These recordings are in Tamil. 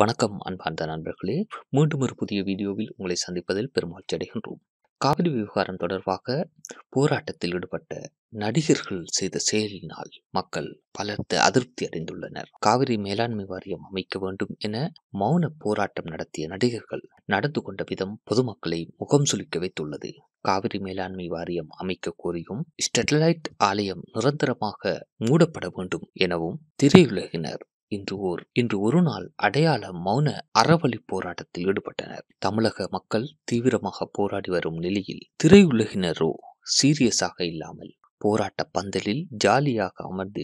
வணக்கம் அன்பார்ந்த நண்பர்களே மீண்டும் ஒரு புதிய வீடியோவில் உங்களை சந்திப்பதில் பெருமகிழ்ச்சி அடைகின்றோம் காவிரி விவகாரம் தொடர்பாக போராட்டத்தில் ஈடுபட்ட நடிகர்கள் செய்த செயலினால் மக்கள் பலத்த அதிருப்தி அடைந்துள்ளனர் காவிரி மேலாண்மை வாரியம் அமைக்க வேண்டும் என மௌன போராட்டம் நடத்திய நடிகர்கள் நடந்து கொண்ட விதம் பொதுமக்களை முகம் சுலிக்க வைத்துள்ளது காவிரி மேலாண்மை வாரியம் அமைக்க கோரியும் ஸ்டெர்லைட் ஆலயம் நிரந்தரமாக மூடப்பட வேண்டும் எனவும் திரையுலகினர் இன்று ஓர் இன்று ஒரு நாள் அடையாள மௌன அறவழி போராட்டத்தில் ஈடுபட்டனர் தமிழக மக்கள் தீவிரமாக போராடி வரும் நிலையில் திரையுலகினரோ சீரியஸாக இல்லாமல் போராட்ட பந்தலில் ஜாலியாக அமர்ந்து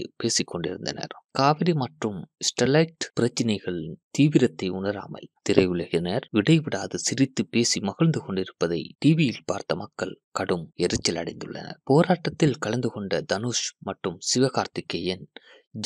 கொண்டிருந்தனர் காவிரி மற்றும் ஸ்டெலைட் பிரச்சினைகளின் தீவிரத்தை உணராமல் திரையுலகினர் இடைவிடாது சிரித்து பேசி மகிழ்ந்து கொண்டிருப்பதை டிவியில் பார்த்த மக்கள் கடும் எரிச்சல் அடைந்துள்ளனர் போராட்டத்தில் கலந்து கொண்ட தனுஷ் மற்றும் சிவகார்த்திகேயன்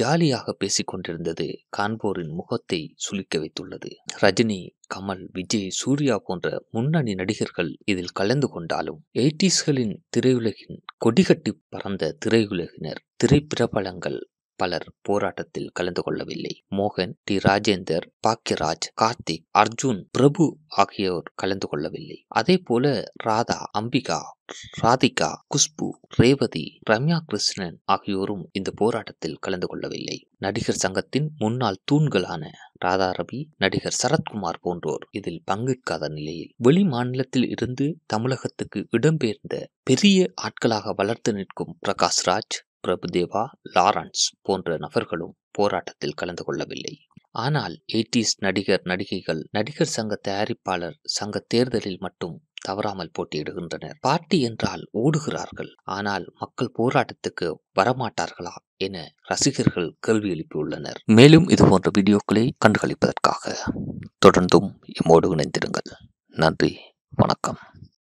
ஜாலியாக பேசிக்கொண்டிருந்தது கான்போரின் முகத்தை சுளிக்க வைத்துள்ளது ரஜினி கமல் விஜய் சூர்யா போன்ற முன்னணி நடிகர்கள் இதில் கலந்து கொண்டாலும் எயிட்டிஸ்களின் திரையுலகின் கொடிகட்டி பறந்த திரையுலகினர் திரைப்பிரபலங்கள் பலர் போராட்டத்தில் கலந்து கொள்ளவில்லை மோகன் டி ராஜேந்தர் பாக்கியராஜ் கார்த்திக் அர்ஜுன் பிரபு ஆகியோர் கலந்து கொள்ளவில்லை அதே போல ராதா அம்பிகா ராதிகா குஷ்பு ரேவதி ரம்யா கிருஷ்ணன் ஆகியோரும் இந்த போராட்டத்தில் கலந்து கொள்ளவில்லை நடிகர் சங்கத்தின் முன்னாள் தூண்களான ராதா ரவி நடிகர் சரத்குமார் போன்றோர் இதில் பங்கேற்காத நிலையில் வெளி மாநிலத்தில் இருந்து தமிழகத்துக்கு இடம்பெயர்ந்த பெரிய ஆட்களாக வளர்த்து நிற்கும் பிரகாஷ்ராஜ் பிரபுதேவா லாரன்ஸ் போன்ற நபர்களும் போராட்டத்தில் கலந்து கொள்ளவில்லை ஆனால் எயிட்டிஸ் நடிகர் நடிகைகள் நடிகர் சங்க தயாரிப்பாளர் சங்க தேர்தலில் மட்டும் தவறாமல் போட்டியிடுகின்றனர் பார்ட்டி என்றால் ஓடுகிறார்கள் ஆனால் மக்கள் போராட்டத்துக்கு வரமாட்டார்களா என ரசிகர்கள் கேள்வி எழுப்பியுள்ளனர் மேலும் இது போன்ற வீடியோக்களை கண்டுகளிப்பதற்காக தொடர்ந்தும் இம்மோடு இணைந்திருங்கள் நன்றி வணக்கம்